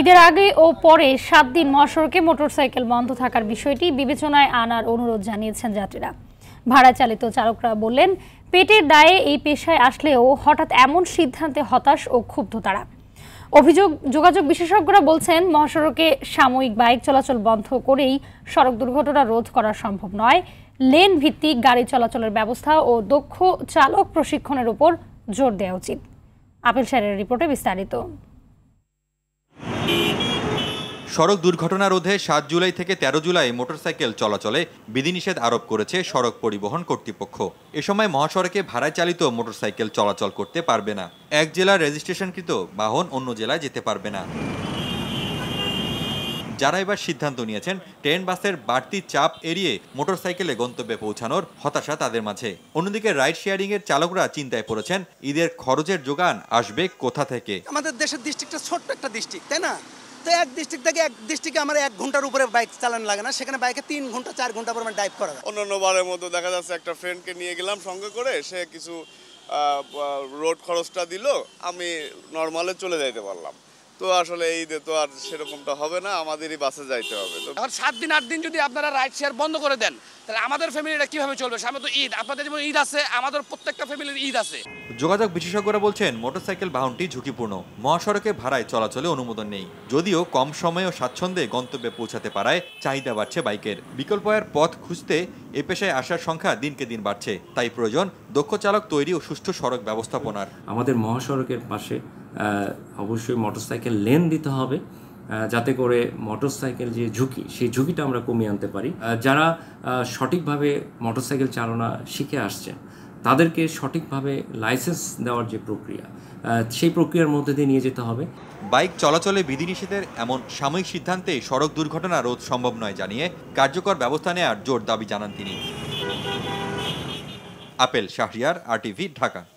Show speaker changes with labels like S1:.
S1: ঈদের আগে ও পরে সাত দিন মহাসড়কে মোটরসাইকেল বন্ধ থাকার বিষয়টি বিবেচনায় আনার অনুরোধ জানিয়েছেন যাত্রীরা ভাড়া চালিত চালকরা বললেন পেটের দায়ে এই পেশায় আসলেও হঠাৎ এমন সিদ্ধান্তে হতাশ ও ক্ষুব্ধ তারা অভিযোগ যোগাযোগ বিশেষজ্ঞরা বলছেন মহাসড়কে সাময়িক বাইক চলাচল বন্ধ করেই সড়ক দুর্ঘটনা রোধ করা সম্ভব নয় লেন ভিত্তিক গাড়ি চলাচলের ব্যবস্থা ও দক্ষ চালক প্রশিক্ষণের উপর জোর দেওয়া উচিত আপেল সারের রিপোর্টে বিস্তারিত
S2: সড়ক দুর্ঘটনা রোধে সাত জুলাই থেকে ১৩ জুলাই মোটরসাইকেল চলাচলে বিধিনিষেধ আরোপ করেছে সড়ক পরিবহন কর্তৃপক্ষ এ সময় মহাসড়কে ভাড়ায় চালিত মোটরসাইকেল চলাচল করতে পারবে না এক জেলার রেজিস্ট্রেশনকৃত বাহন অন্য জেলায় যেতে পারবে না যারা এবার সিদ্ধান্ত নিয়েছেন ট্রেন বাসের বাড়তি চাপ এড়িয়ে মোটরসাইকেলে গন্তব্যে পৌঁছানোর হতাশা তাদের মাঝে অন্যদিকে রাইড শেয়ারিং এর চালকরা চিন্তায় পড়েছেন ঈদের খরচের যোগান আসবে কোথা থেকে
S1: আমাদের দেশের ডিস্ট্রিক্টটা ছোট্ট একটা ডিস্ট্রিক্ট তাই না তো এক ডিস্ট্রিক্ট থেকে এক ডিস্ট্রিক্টে আমার এক ঘন্টার উপরে বাইক চালানো লাগে না সেখানে বাইকে তিন ঘন্টা চার ঘন্টা পরে আমার ড্রাইভ করা যায়
S3: অন্যান্য বারের মতো দেখা যাচ্ছে একটা ফ্রেন্ডকে নিয়ে গেলাম সঙ্গে করে সে কিছু রোড খরচটা দিল আমি নর্মালে চলে যাইতে পারলাম তো আসলে এই তো আর সেরকমটা হবে না আমাদেরই বাসে যাইতে হবে তো
S4: আর সাত দিন আট দিন যদি আপনারা রাইড শেয়ার বন্ধ করে দেন তাহলে আমাদের ফ্যামিলিটা কিভাবে চলবে সামনে তো ঈদ আপনাদের যেমন ঈদ আছে আমাদের প্রত্যেকটা ফ্যামিলির ঈদ
S2: আছে যোগাযোগ বিশেষজ্ঞরা বলছেন মোটরসাইকেল বাহনটি ঝুঁকিপূর্ণ মহাসড়কে ভাড়ায় চলাচলে অনুমোদন নেই যদিও কম সময় ও স্বাচ্ছন্দ্যে গন্তব্যে পৌঁছাতে পারায় চাহিদা বাড়ছে বাইকের বিকল্প এর পথ খুঁজতে এ পেশায় আসার সংখ্যা দিনকে দিন বাড়ছে তাই প্রয়োজন দক্ষ চালক তৈরি ও সুষ্ঠু সড়ক ব্যবস্থাপনার আমাদের মহাসড়কের পাশে অবশ্যই মোটরসাইকেল লেন
S4: দিতে হবে যাতে করে মোটরসাইকেল যে ঝুঁকি সেই ঝুঁকিটা আমরা কমিয়ে আনতে পারি যারা সঠিকভাবে মোটরসাইকেল চালনা শিখে আসছেন তাদেরকে সঠিকভাবে
S2: লাইসেন্স দেওয়ার যে প্রক্রিয়া
S4: সেই প্রক্রিয়ার মধ্যে দিয়ে নিয়ে যেতে হবে
S2: বাইক চলাচলে বিধিনিষেধের এমন সাময়িক সিদ্ধান্তে সড়ক দুর্ঘটনা রোধ সম্ভব নয় জানিয়ে কার্যকর ব্যবস্থা নেওয়ার জোর দাবি জানান তিনি আপেল শাহরিয়ার আরটিভি ঢাকা